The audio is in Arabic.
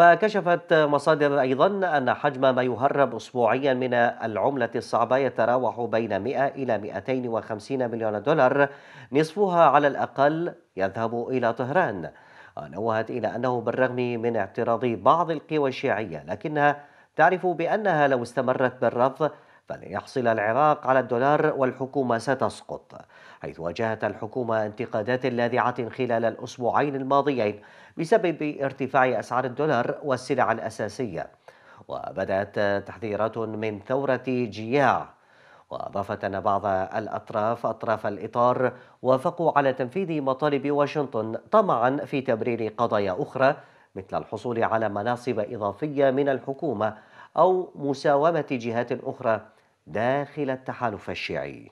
وكشفت مصادر أيضا أن حجم ما يهرب أسبوعيا من العملة الصعبة يتراوح بين 100 إلى 250 مليون دولار نصفها على الأقل يذهب إلى طهران نوهت إلى أنه بالرغم من اعتراض بعض القوى الشيعية لكنها تعرف بأنها لو استمرت بالرفض فليحصل يحصل العراق على الدولار والحكومة ستسقط حيث واجهت الحكومة انتقادات لاذعة خلال الأسبوعين الماضيين بسبب ارتفاع أسعار الدولار والسلع الأساسية وبدأت تحذيرات من ثورة جياع وأضافت أن بعض الأطراف أطراف الإطار وافقوا على تنفيذ مطالب واشنطن طمعا في تبرير قضايا أخرى مثل الحصول على مناصب إضافية من الحكومة أو مساومة جهات أخرى داخل التحالف الشيعي